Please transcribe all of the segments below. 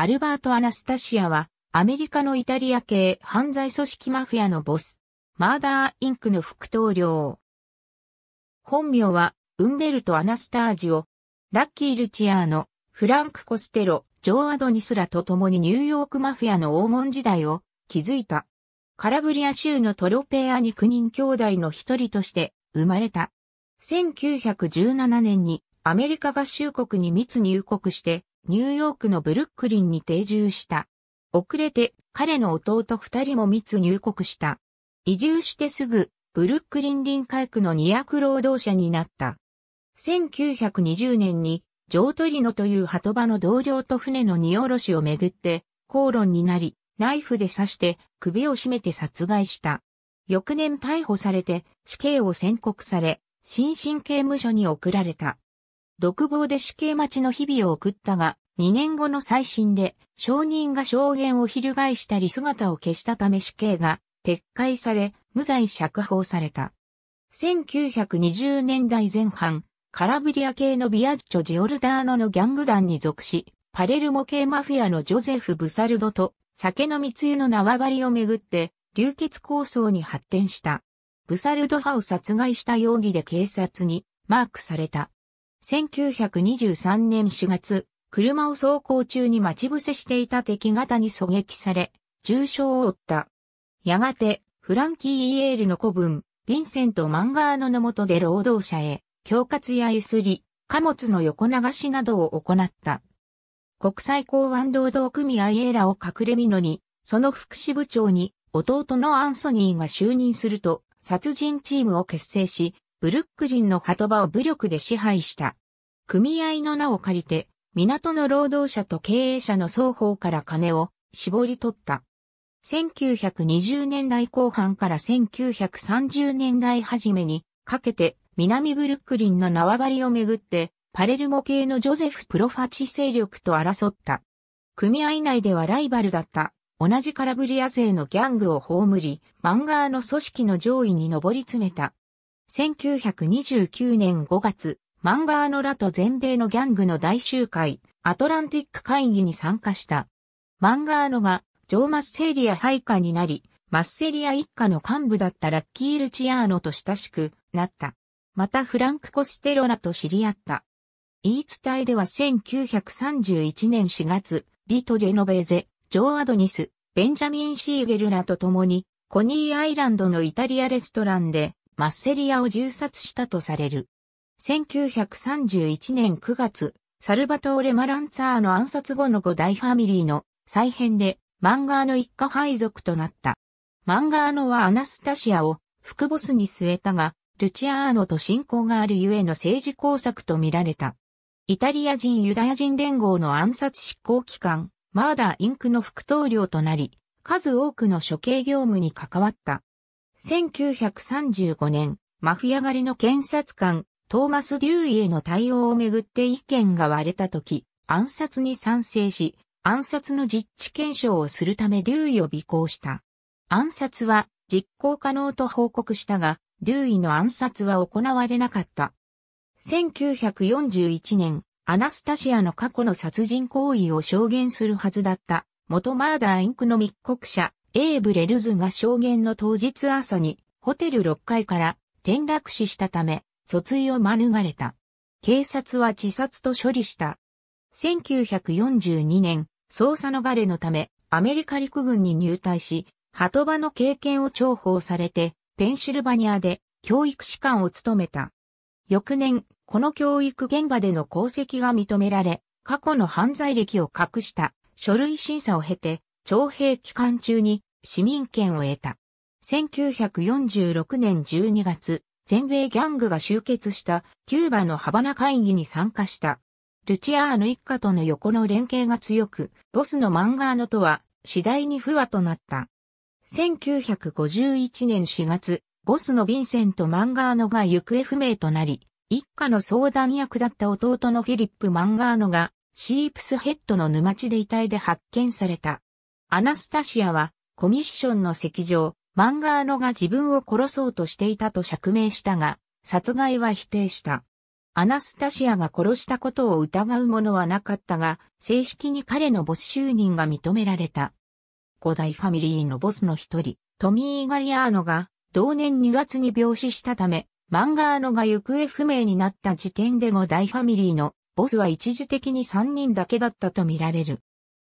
アルバート・アナスタシアは、アメリカのイタリア系犯罪組織マフィアのボス、マーダー・インクの副統領。本名は、ウンベルト・アナスタージオ、ラッキー・ルチアーノ、フランク・コステロ、ジョー・アドニスらと共にニューヨークマフィアの黄門時代を築いた。カラブリア州のトロペアに9人兄弟の一人として生まれた。1917年にアメリカ合衆国に密入国してニューヨークのブルックリンに定住した。遅れて彼の弟二人も密入国した。移住してすぐ、ブルックリン臨海区の二役労働者になった。1920年に、ジョートリノという鳩場の同僚と船の荷下ろしをめぐって、口論になり、ナイフで刺して首を絞めて殺害した。翌年逮捕されて死刑を宣告され、新進刑務所に送られた。独房で死刑待ちの日々を送ったが、2年後の再審で、証人が証言を翻したり姿を消したため死刑が撤回され、無罪釈放された。1920年代前半、カラブリア系のビアッチョ・ジオルダーノのギャング団に属し、パレルモ系マフィアのジョゼフ・ブサルドと酒の密輸の縄張りをめぐって、流血抗争に発展した。ブサルド派を殺害した容疑で警察にマークされた。1923年4月、車を走行中に待ち伏せしていた敵方に狙撃され、重傷を負った。やがて、フランキー・イエールの子分、ヴィンセント・マンガーノの下で労働者へ、恐喝や揺すり、貨物の横流しなどを行った。国際港湾労働組合エーラを隠れみのに、その副支部長に弟のアンソニーが就任すると、殺人チームを結成し、ブルックリンの止場を武力で支配した。組合の名を借りて、港の労働者と経営者の双方から金を絞り取った。1920年代後半から1930年代初めにかけて南ブルックリンの縄張りをめぐってパレルモ系のジョゼフ・プロファチ勢力と争った。組合内ではライバルだった同じカラブリア勢のギャングを葬り、漫画の組織の上位に上り詰めた。1929年5月、マンガーノラと全米のギャングの大集会、アトランティック会議に参加した。マンガーノが、ジョー・マッセリア配下になり、マッセリア一家の幹部だったラッキー・ルチアーノと親しくなった。またフランク・コステロラと知り合った。言い伝えでは1931年4月、ビト・ジェノベーゼ、ジョー・アドニス、ベンジャミン・シーゲルラと共に、コニーアイランドのイタリアレストランで、マッセリアを銃殺したとされる。1931年9月、サルバトーレ・マランツァーの暗殺後の五大ファミリーの再編で、マンガー一家配属となった。マンガーノはアナスタシアを副ボスに据えたが、ルチアーノと親交があるゆえの政治工作とみられた。イタリア人ユダヤ人連合の暗殺執行機関、マーダーインクの副統領となり、数多くの処刑業務に関わった。1935年、マフィア狩りの検察官、トーマス・デューイへの対応をめぐって意見が割れた時、暗殺に賛成し、暗殺の実地検証をするためデューイを尾行した。暗殺は実行可能と報告したが、デューイの暗殺は行われなかった。1941年、アナスタシアの過去の殺人行為を証言するはずだった、元マーダーインクの密告者、エーブレルズが証言の当日朝に、ホテル6階から転落死したため、訴追を免れた。警察は自殺と処理した。1942年、捜査逃れのため、アメリカ陸軍に入隊し、鳩場の経験を重宝されて、ペンシルバニアで教育士官を務めた。翌年、この教育現場での功績が認められ、過去の犯罪歴を隠した書類審査を経て、徴兵期間中に市民権を得た。1946年12月、全米ギャングが集結したキューバのハバナ会議に参加した。ルチアーノ一家との横の連携が強く、ボスのマンガーノとは次第に不和となった。1951年4月、ボスのヴィンセント・マンガーノが行方不明となり、一家の相談役だった弟のフィリップ・マンガーノが、シープスヘッドの沼地で遺体で発見された。アナスタシアは、コミッションの席上、マンガーノが自分を殺そうとしていたと釈明したが、殺害は否定した。アナスタシアが殺したことを疑うものはなかったが、正式に彼のボス就任が認められた。五大ファミリーのボスの一人、トミー・ガリアーノが、同年2月に病死したため、マンガーノが行方不明になった時点で五大ファミリーのボスは一時的に3人だけだったと見られる。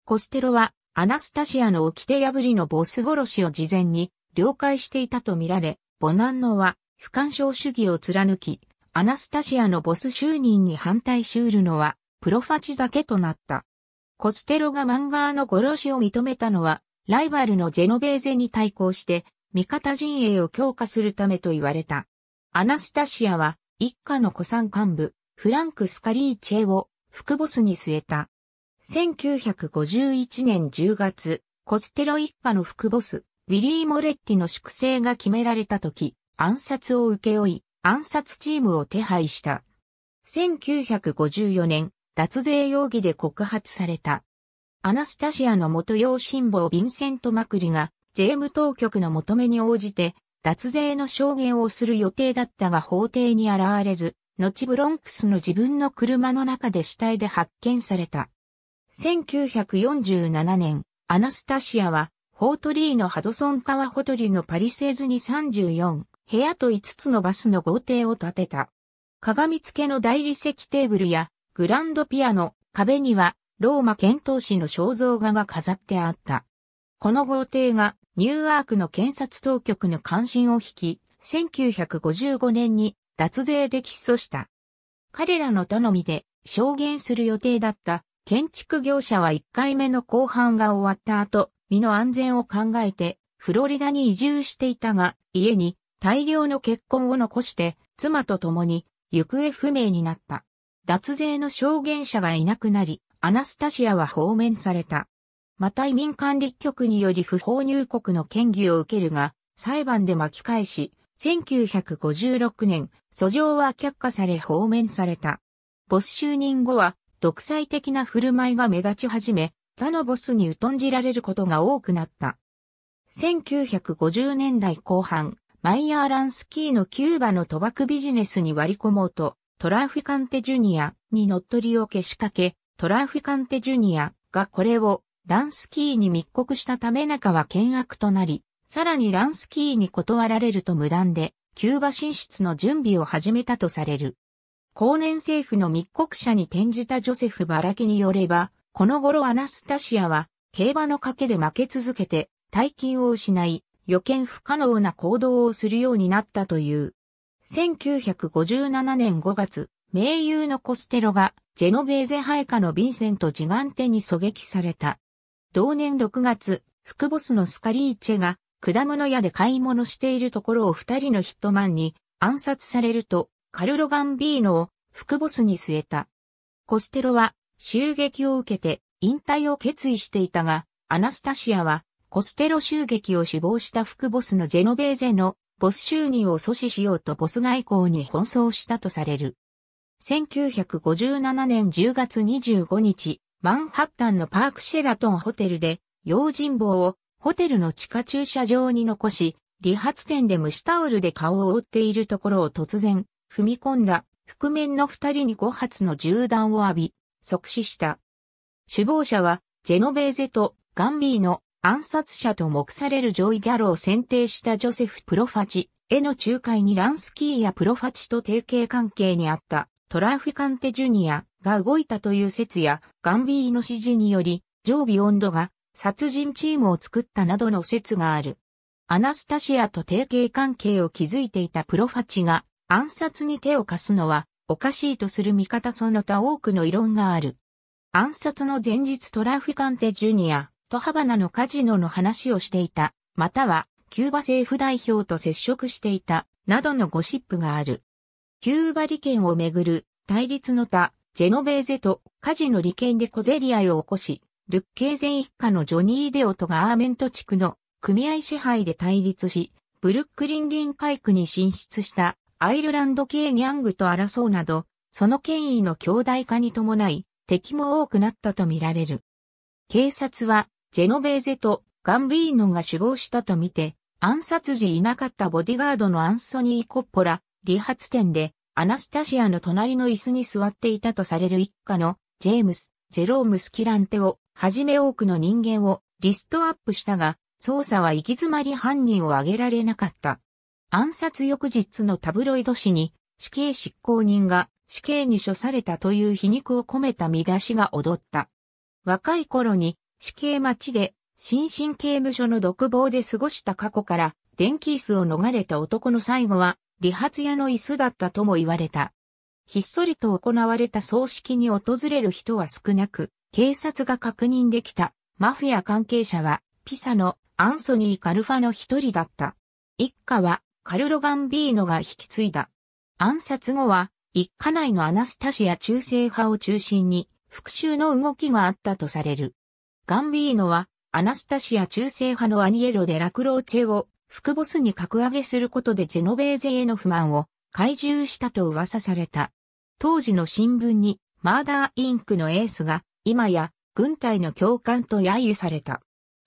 コステロはアナスタシアの掟破りのボス殺しを事前に了解していたとみられ、ボナンノは不干渉主義を貫き、アナスタシアのボス就任に反対しうるのは、プロファチだけとなった。コステロが漫画の殺しを認めたのは、ライバルのジェノベーゼに対抗して、味方陣営を強化するためと言われた。アナスタシアは、一家の古参幹部、フランク・スカリーチェを副ボスに据えた。1951年10月、コステロ一家の副ボス、ウィリー・モレッティの粛清が決められた時、暗殺を請け負い、暗殺チームを手配した。1954年、脱税容疑で告発された。アナスタシアの元養親母ヴィンセント・マクリが、税務当局の求めに応じて、脱税の証言をする予定だったが法廷に現れず、後ブロンクスの自分の車の中で死体で発見された。1947年、アナスタシアは、ホートリーのハドソンタワーホトリのパリセーズに34部屋と5つのバスの豪邸を建てた。鏡付けの大理石テーブルやグランドピアノ、壁にはローマ遣唐使の肖像画が飾ってあった。この豪邸がニューアークの検察当局の関心を引き、1955年に脱税で起訴した。彼らの頼みで証言する予定だった建築業者は1回目の後半が終わった後、身の安全を考えて、フロリダに移住していたが、家に大量の血痕を残して、妻と共に行方不明になった。脱税の証言者がいなくなり、アナスタシアは放免された。また移民管理局により不法入国の権疑を受けるが、裁判で巻き返し、1956年、訴状は却下され放免された。ボス就任後は、独裁的な振る舞いが目立ち始め、他のボスに疎んじられることが多くなった。1950年代後半、マイヤー・ランスキーのキューバの賭博ビジネスに割り込もうと、トラフィカンテ・ジュニアに乗っ取りをけしかけ、トラフィカンテ・ジュニアがこれをランスキーに密告したため中は険悪となり、さらにランスキーに断られると無断で、キューバ進出の準備を始めたとされる。後年政府の密告者に転じたジョセフ・バラキによれば、この頃アナスタシアは競馬の賭けで負け続けて大金を失い、予見不可能な行動をするようになったという。1957年5月、名優のコステロがジェノベーゼ配下のヴィンセント・ジガンテに狙撃された。同年6月、副ボスのスカリーチェが果物屋で買い物しているところを二人のヒットマンに暗殺されるとカルロガンビーノを副ボスに据えた。コステロは襲撃を受けて引退を決意していたが、アナスタシアはコステロ襲撃を死亡した副ボスのジェノベーゼのボス収入を阻止しようとボス外交に奔走したとされる。1957年10月25日、マンハッタンのパークシェラトンホテルで、用心棒をホテルの地下駐車場に残し、理髪店で蒸しタオルで顔を覆っているところを突然、踏み込んだ、覆面の二人に5発の銃弾を浴び、即死した。首謀者は、ジェノベーゼとガンビーの暗殺者と目されるジョイ・ギャロを選定したジョセフ・プロファチへの仲介にランスキーやプロファチと提携関係にあったトラフィカンテ・ジュニアが動いたという説やガンビーの指示により常備温度が殺人チームを作ったなどの説がある。アナスタシアと提携関係を築いていたプロファチが暗殺に手を貸すのはおかしいとする見方その他多くの異論がある。暗殺の前日トラフィカンテジュニアとハバナのカジノの話をしていた、またはキューバ政府代表と接触していた、などのゴシップがある。キューバ利権をめぐる対立の他、ジェノベーゼとカジノ利権で小競り合いを起こし、ルッケーゼン一家のジョニー・デオとがアーメント地区の組合支配で対立し、ブルックリンリ臨イクに進出したアイルランド系ギャングと争うなど、その権威の強大化に伴い、敵も多くなったとみられる。警察は、ジェノベーゼとガンビーノが死亡したとみて、暗殺時いなかったボディガードのアンソニー・コッポラ、理髪店で、アナスタシアの隣の椅子に座っていたとされる一家の、ジェームス、ジェロームス・キランテを、はじめ多くの人間をリストアップしたが、捜査は行き詰まり犯人を挙げられなかった。暗殺翌日のタブロイド紙に死刑執行人が死刑に処されたという皮肉を込めた見出しが踊った。若い頃に死刑待ちで新進刑務所の独房で過ごした過去から電気椅子を逃れた男の最後は理髪屋の椅子だったとも言われた。ひっそりと行われた葬式に訪れる人は少なく、警察が確認できたマフィア関係者はピサのアンソニー・カルファの一人だった。一家はカルロ・ガンビーノが引き継いだ。暗殺後は、一家内のアナスタシア中世派を中心に復讐の動きがあったとされる。ガンビーノはアナスタシア中世派のアニエロ・でラクローチェを副ボスに格上げすることでジェノベーゼへの不満を懐柔したと噂された。当時の新聞にマーダーインクのエースが今や軍隊の教官と揶揄された。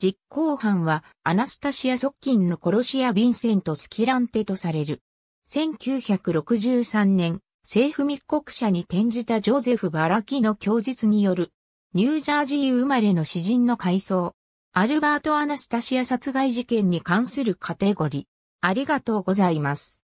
実行犯はアナスタシア・側近の殺し屋ヴィンセント・スキランテとされる。1963年、政府密告者に転じたジョゼフ・バラキの供述による、ニュージャージー生まれの詩人の回想、アルバート・アナスタシア殺害事件に関するカテゴリー。ありがとうございます。